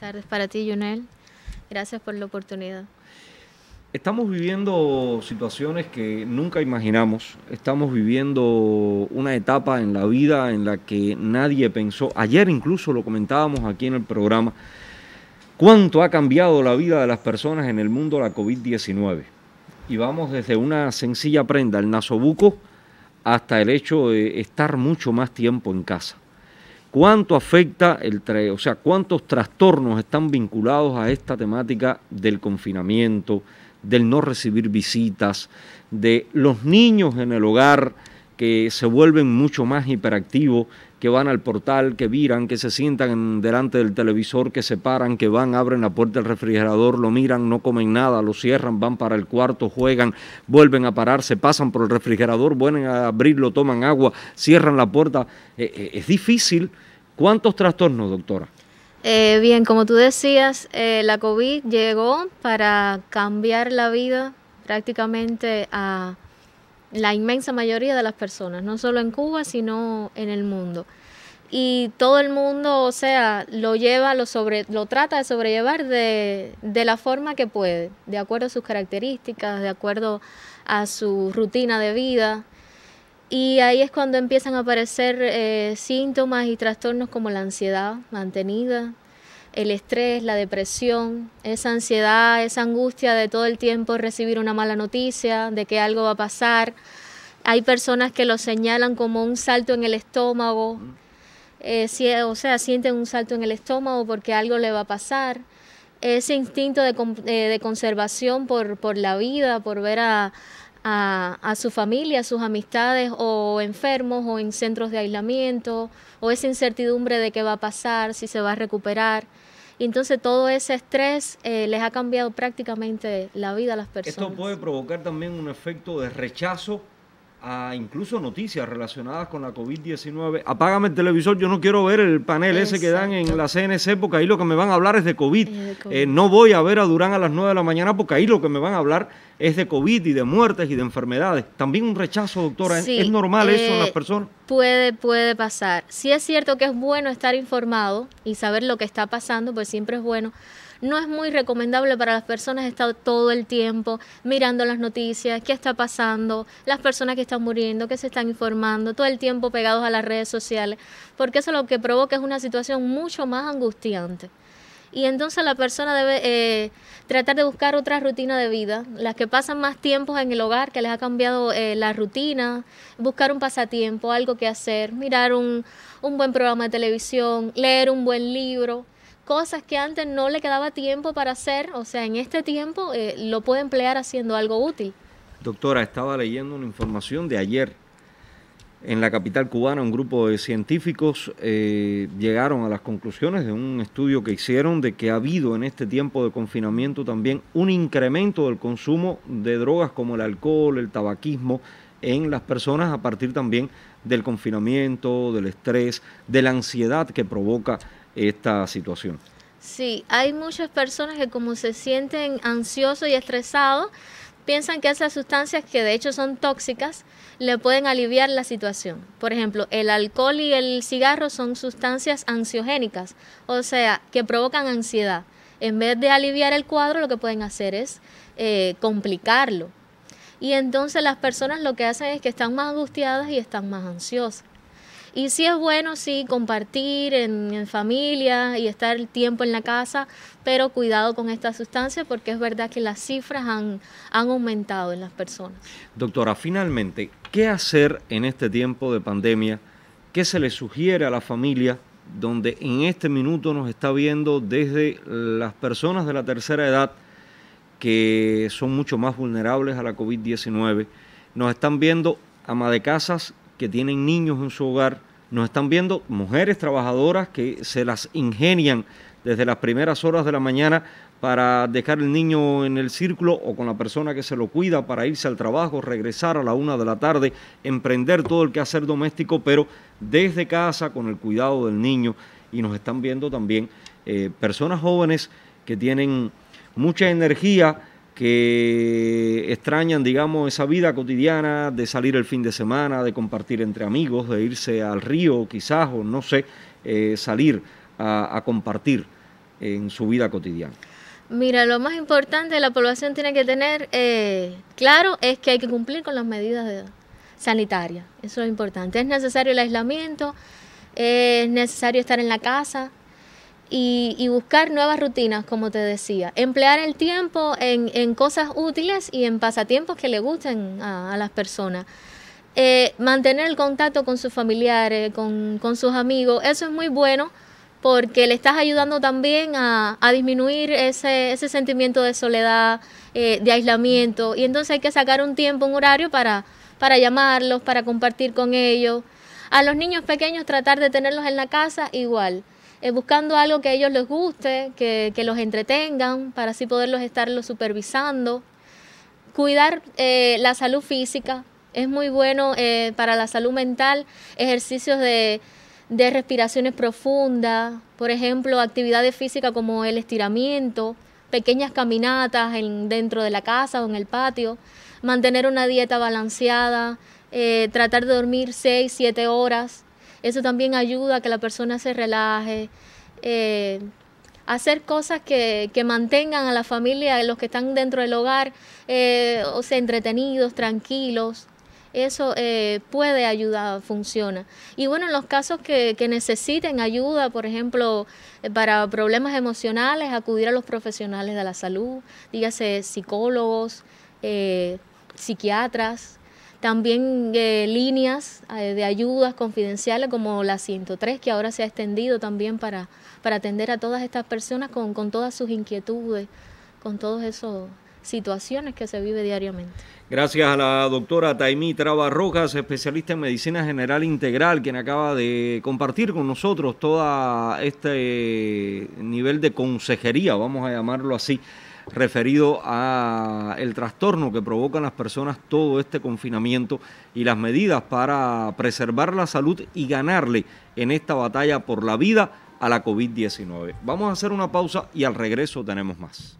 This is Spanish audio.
tardes para ti, Junel. Gracias por la oportunidad. Estamos viviendo situaciones que nunca imaginamos. Estamos viviendo una etapa en la vida en la que nadie pensó. Ayer incluso lo comentábamos aquí en el programa. ¿Cuánto ha cambiado la vida de las personas en el mundo la COVID-19? Y vamos desde una sencilla prenda, el nasobuco, hasta el hecho de estar mucho más tiempo en casa. ¿Cuánto afecta el, o sea, cuántos trastornos están vinculados a esta temática del confinamiento, del no recibir visitas, de los niños en el hogar? que se vuelven mucho más hiperactivos, que van al portal, que viran, que se sientan delante del televisor, que se paran, que van, abren la puerta del refrigerador, lo miran, no comen nada, lo cierran, van para el cuarto, juegan, vuelven a pararse, pasan por el refrigerador, vuelven a abrirlo, toman agua, cierran la puerta. Eh, eh, es difícil. ¿Cuántos trastornos, doctora? Eh, bien, como tú decías, la COVID llegó para cambiar la vida prácticamente a la inmensa mayoría de las personas, no solo en Cuba, sino en el mundo. Y todo el mundo, o sea, lo lleva, lo, sobre, lo trata de sobrellevar de, la forma que puede, de acuerdo a sus características, de acuerdo a su rutina de vida. Y ahí es cuando empiezan a aparecer eh, síntomas y trastornos como la ansiedad mantenida, el estrés, la depresión, esa ansiedad, esa angustia de todo el tiempo recibir una mala noticia, de que algo va a pasar. Hay personas que lo señalan como un salto en el estómago, eh, o sea, sienten un salto en el estómago porque algo le va a pasar. Ese instinto de, eh, conservación por la vida, por ver a, a, a, su familia, a sus amistades o enfermos o en centros de aislamiento o esa incertidumbre de qué va a pasar, si se va a recuperar. entonces todo ese estrés eh, les ha cambiado prácticamente la vida a las personas. Esto puede provocar también un efecto de rechazo a incluso noticias relacionadas con la COVID-19. Apágame el televisor, yo no quiero ver el panel ese que dan en la CNC porque ahí lo que me van a hablar es de COVID. Eh, no voy a ver a Durán a las 9 de la mañana porque ahí lo que me van a hablar es de COVID y de muertes y de enfermedades. También un rechazo, doctora. ¿eh? ¿Es normal eso en eh, las personas? Puede, puede pasar. Si es cierto que es bueno estar informado y saber lo que está pasando, pues siempre es bueno no es muy recomendable para las personas estar todo el tiempo mirando las noticias, qué está pasando, las personas que están muriendo, que se están informando, todo el tiempo pegados a las redes sociales, porque eso lo que provoca es una situación mucho más angustiante y entonces la persona debe eh, tratar de buscar otra rutina de vida, las que pasan más tiempo en el hogar, que les ha cambiado eh, la rutina, buscar un pasatiempo, algo que hacer, mirar un buen programa de televisión, leer un buen libro cosas que antes no le quedaba tiempo para hacer, o sea, en este tiempo eh, lo puede emplear haciendo algo útil. Doctora, estaba leyendo una información de ayer. En la capital cubana un grupo de científicos eh, llegaron a las conclusiones de un estudio que hicieron de que ha habido en este tiempo de confinamiento también un incremento del consumo de drogas como el alcohol, el tabaquismo en las personas a partir también del confinamiento, del estrés, de la ansiedad que provoca esta situación. Sí, hay muchas personas que como se sienten ansiosos y estresados, piensan que esas sustancias que de hecho son tóxicas le pueden aliviar la situación. Por ejemplo, el alcohol y el cigarro son sustancias ansiogénicas, o sea, que provocan ansiedad. En vez de aliviar el cuadro, lo que pueden hacer es eh, complicarlo. Y entonces las personas lo que hacen es que están más angustiadas y están más ansiosas. Y sí es bueno, sí, compartir en, familia y estar el tiempo en la casa, pero cuidado con esta sustancia porque es verdad que las cifras han, han aumentado en las personas. Doctora, finalmente, ¿qué hacer en este tiempo de pandemia? ¿Qué se le sugiere a la familia donde en este minuto nos está viendo desde las personas de la tercera edad que son mucho más vulnerables a la COVID-19? Nos están viendo ama de casas que tienen niños en su hogar, nos están viendo mujeres trabajadoras que se las ingenian desde las primeras horas de la mañana para dejar el niño en el círculo o con la persona que se lo cuida para irse al trabajo, regresar a la una de la tarde, emprender todo el quehacer doméstico, pero desde casa con el cuidado del niño. Y nos están viendo también eh, personas jóvenes que tienen mucha energía, que extrañan, digamos, esa vida cotidiana de salir el fin de semana, de compartir entre amigos, de irse al río quizás, o no sé, eh, salir a, compartir en su vida cotidiana. Mira, lo más importante la población tiene que tener eh, claro es que hay que cumplir con las medidas sanitarias. Eso es importante. Es necesario el aislamiento, es necesario estar en la casa, y, buscar nuevas rutinas, como te decía. Emplear el tiempo en, cosas útiles y en pasatiempos que le gusten a, las personas. Eh, mantener el contacto con sus familiares, con, sus amigos, eso es muy bueno porque le estás ayudando también a, disminuir ese, sentimiento de soledad, eh, de aislamiento. Y entonces hay que sacar un tiempo, un horario para llamarlos, para compartir con ellos. A los niños pequeños tratar de tenerlos en la casa igual. Eh, buscando algo que a ellos les guste, que, los entretengan, para así poderlos estarlos supervisando. Cuidar eh, la salud física es muy bueno eh, para la salud mental, ejercicios de, respiraciones profundas, por ejemplo, actividades físicas como el estiramiento, pequeñas caminatas en, dentro de la casa o en el patio, mantener una dieta balanceada, tratar de dormir 6, 7 horas, eso también ayuda a que la persona se relaje. Eh, hacer cosas que, mantengan a la familia, los que están dentro del hogar, eh, o sea, entretenidos, tranquilos. Eso eh, puede ayudar, funciona. Y bueno, en los casos que, necesiten ayuda, por ejemplo, para problemas emocionales, acudir a los profesionales de la salud, dígase psicólogos, psiquiatras, también eh, líneas eh, de ayudas confidenciales como la 103, que ahora se ha extendido también para, para atender a todas estas personas con, con todas sus inquietudes, con todas esos situaciones que se vive diariamente. Gracias a la doctora Taimí Traba Rojas, especialista en medicina general integral, quien acaba de compartir con nosotros todo este nivel de consejería, vamos a llamarlo así, referido a el trastorno que provocan las personas todo este confinamiento y las medidas para preservar la salud y ganarle en esta batalla por la vida a la COVID-19. Vamos a hacer una pausa y al regreso tenemos más.